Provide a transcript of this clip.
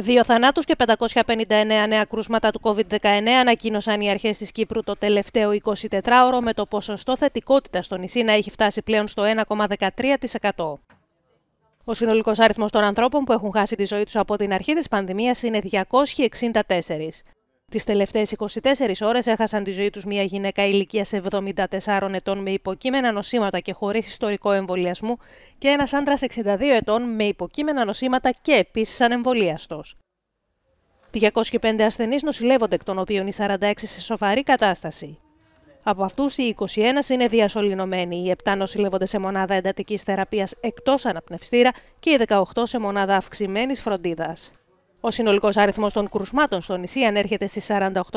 Δύο θανάτους και 559 νέα κρούσματα του COVID-19 ανακοίνωσαν οι αρχές της Κύπρου το τελευταίο 24ωρο με το ποσοστό θετικότητας στο νησί να έχει φτάσει πλέον στο 1,13%. Ο συνολικός άριθμος των ανθρώπων που έχουν χάσει τη ζωή τους από την αρχή της πανδημίας είναι 264. Τις τελευταίες 24 ώρες έχασαν τη ζωή τους μια γυναίκα ηλικίας 74 ετών με υποκείμενα νοσήματα και χωρίς ιστορικό εμβολιασμού και ένας άντρας 62 ετών με υποκείμενα νοσήματα και επίσης ανεμβολίαστος. 205 ασθενείς νοσηλεύονται, εκ των οποίων οι 46 σε σοβαρή κατάσταση. Από αυτούς οι 21 είναι διασωληνωμένοι, οι 7 νοσηλεύονται σε μονάδα εντατικής θεραπείας εκτός αναπνευστήρα και οι 18 σε μονάδα αυξημένης φροντίδας. Ο συνολικός αριθμός των κρουσμάτων στο νησί ανέρχεται στις 48.837.